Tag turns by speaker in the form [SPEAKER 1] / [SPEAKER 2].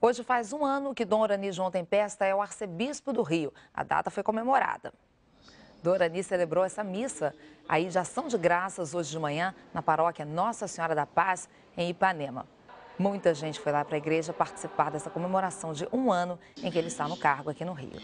[SPEAKER 1] Hoje faz um ano que Dom Orani João Tempesta é o arcebispo do Rio. A data foi comemorada. Dom Orani celebrou essa missa aí de ação de graças hoje de manhã na paróquia Nossa Senhora da Paz, em Ipanema. Muita gente foi lá para a igreja participar dessa comemoração de um ano em que ele está no cargo aqui no Rio.